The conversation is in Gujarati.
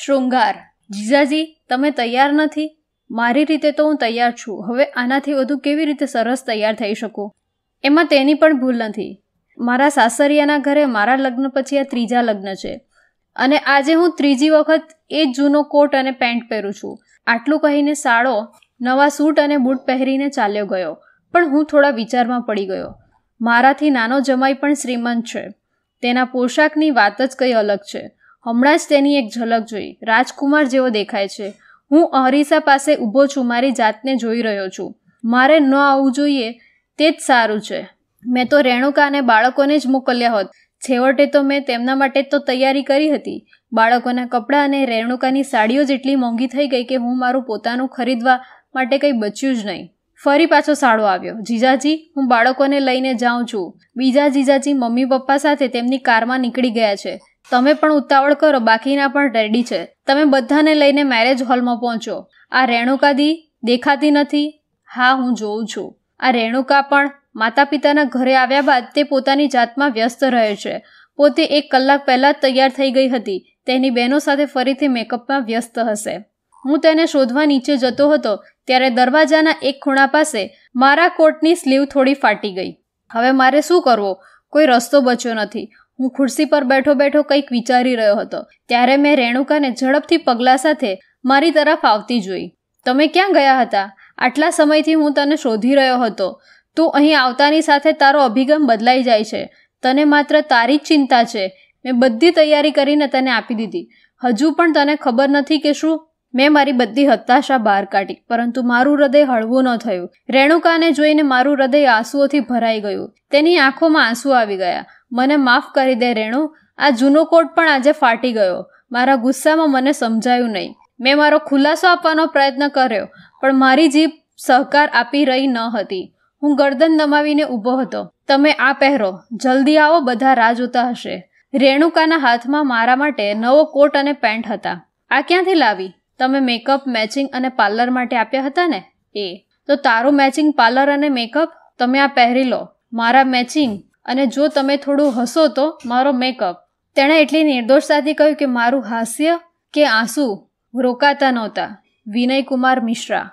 શૃંગાર જીજાજી તમે તૈયાર નથી મારી રીતે તો હું તૈયાર છું હવે આનાથી વધુ કેવી રીતે સરસ તૈયાર થઈ શકું એમાં તેની પણ ભૂલ નથી મારા સાસરિયાના ઘરે મારા લગ્ન પછી આ ત્રીજા લગ્ન છે અને આજે હું ત્રીજી વખત એ જ જૂનો કોટ અને પેન્ટ પહેરું છું આટલું કહીને સાડો નવા સૂટ અને બૂટ પહેરીને ચાલ્યો ગયો પણ હું થોડા વિચારમાં પડી ગયો મારાથી નાનો જમાઈ પણ શ્રીમંત છે તેના પોશાકની વાત જ કંઈ અલગ છે હમણાં જ તેની એક ઝલક જોઈ રાજકુમાર જેવો દેખાય છે હું અહરીસા પાસે ઊભો છું મારી જાતને જોઈ રહ્યો છું મારે ન આવવું જોઈએ તે જ સારું છે મેં તો રેણુકા અને બાળકોને જ મોકલ્યા હોત છેવટે તો મેં તેમના માટે તો તૈયારી કરી હતી બાળકોના કપડાં અને રેણુકાની સાડીઓ જેટલી મોંઘી થઈ ગઈ કે હું મારું પોતાનું ખરીદવા માટે કંઈ બચ્યું જ નહીં ફરી પાછો સાળો આવ્યો જીજાજી હું બાળકોને લઈને જાઉં છું બીજા જીજાજી મમ્મી પપ્પા સાથે તેમની કારમાં નીકળી ગયા છે તમે પણ ઉતાવળ કરો બાકીના પણ રેડી છે તમે બધાને લઈને મેરેજ હોલમાં પહોંચો આ રેણુકા દી દેખાતી નથી હા હું જોઉં છું આ રેણુકા પણ માતા પિતાના ઘરે આવ્યા બાદ તે પોતાની જાતમાં વ્યસ્ત રહે છે પોતે એક કલાક પહેલાં જ તૈયાર થઈ ગઈ હતી તેની બહેનો સાથે ફરીથી મેકઅપમાં વ્યસ્ત હશે હું તેને શોધવા નીચે જતો હતો ત્યારે દરવાજાના એક ખૂણા પાસે મારા કોટની સ્લીવ થોડી ફાટી ગઈ હવે મારે શું કરવો કોઈ રસ્તો બચ્યો નથી હું ખુરશી પર બેઠો બેઠો કંઈક વિચારી રહ્યો હતો ત્યારે મેં રેણુકાને ઝડપથી પગલાં સાથે મારી તરફ આવતી જોઈ તમે ક્યાં ગયા હતા આટલા સમયથી હું તને શોધી રહ્યો હતો તું અહીં આવતાની સાથે તારો અભિગમ બદલાઈ જાય છે તને માત્ર તારી જ ચિંતા છે મેં બધી તૈયારી કરીને તને આપી દીધી હજુ પણ તને ખબર નથી કે શું મેં મારી બધી હતાશા બહાર કાઢી પરંતુ મારું હૃદય હળવું ન થયું રેણુકાને જોઈને મારું હૃદય આંસુઓથી ભરાઈ ગયું તેની આંખોમાં આંસુ આવી ગયા મને માફ કરી દે રેણુ આ જૂનો કોટ પણ આજે ફાટી ગયો મારા ગુસ્સામાં મને સમજાયું નહીં મેં મારો ખુલાસો આપવાનો પ્રયત્ન કર્યો પણ મારી જીભ સહકાર આપી રહી ન હતી હું ગરદન નમાવીને ઊભો હતો તમે આ પહેરો જલ્દી આવો બધા રાહ જોતા હશે રેણુકાના હાથમાં મારા માટે નવો કોટ અને પેન્ટ હતા આ ક્યાંથી લાવી તમે મેકઅપ મેચિંગ અને પાર્લર માટે આપ્યા હતા ને એ તો તારું મેચિંગ પાર્લર અને મેકઅપ તમે આ પહેરી લો મારા મેચિંગ અને જો તમે થોડું હસો તો મારો મેકઅપ તેણે એટલી નિર્દોષતાથી કહ્યું કે મારું હાસ્ય કે આંસુ રોકાતા નહોતા વિનય કુમાર મિશ્રા